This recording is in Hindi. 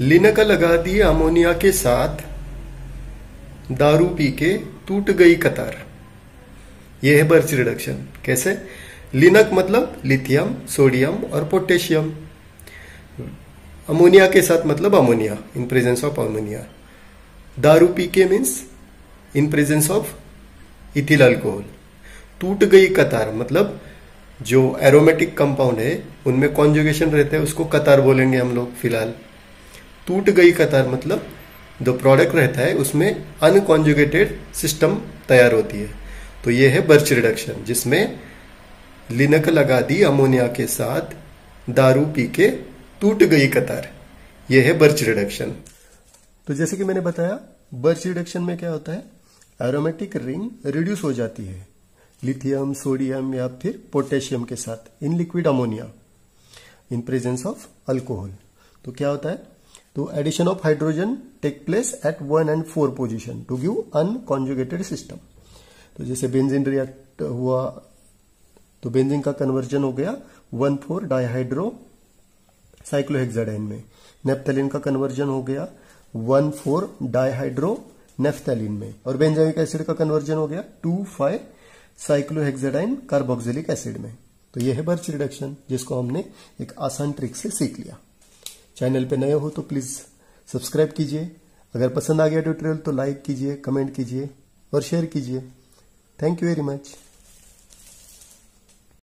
लिनका लगा दी अमोनिया के साथ दारू पी के टूट गई कतार यह है बर्च रिडक्शन कैसे लिनक मतलब लिथियम सोडियम और पोटेशियम अमोनिया के साथ मतलब ammonia in presence of ammonia दारू पी के means in presence of ethyl alcohol टूट गई कतार मतलब जो एरोमेटिक कंपाउंड है उनमें कॉन्जुगेशन रहता है उसको कतार बोलेंगे हम लोग फिलहाल टूट गई कतार मतलब जो प्रोडक्ट रहता है उसमें अनकॉन्जुगेटेड सिस्टम तैयार होती है तो ये है बर्च रिडक्शन जिसमें लिनक लगा दी अमोनिया के साथ दारू पी के टूट गई कतार ये है बर्च रिडक्शन तो जैसे कि मैंने बताया बर्च रिडक्शन में क्या होता है एरोमेटिक रिंग रिड्यूस हो जाती है लिथियम सोडियम या फिर पोटेशियम के साथ in liquid ammonia in presence of alcohol तो क्या होता है तो addition of hydrogen take place at one and four position to give unconjugated system तो जैसे बेंजिन रिएक्ट हुआ तो बेंजिन का कन्वर्जन हो गया वन फोर डायहाइड्रो साइक्लोहेक्साडाइन में नेप्थेलिन का कन्वर्जन हो गया वन फोर डायहाइड्रो नेफ्थेलिन में और बेंजामिक एसिड का कन्वर्जन हो गया two five cyclohexadiene carboxylic acid में तो यह है बर्च रिडक्शन जिसको हमने एक आसान ट्रिक से सीख लिया चैनल पे नए हो तो प्लीज सब्सक्राइब कीजिए अगर पसंद आ गया ट्यूटोरियल तो लाइक कीजिए कमेंट कीजिए और शेयर कीजिए थैंक यू वेरी मच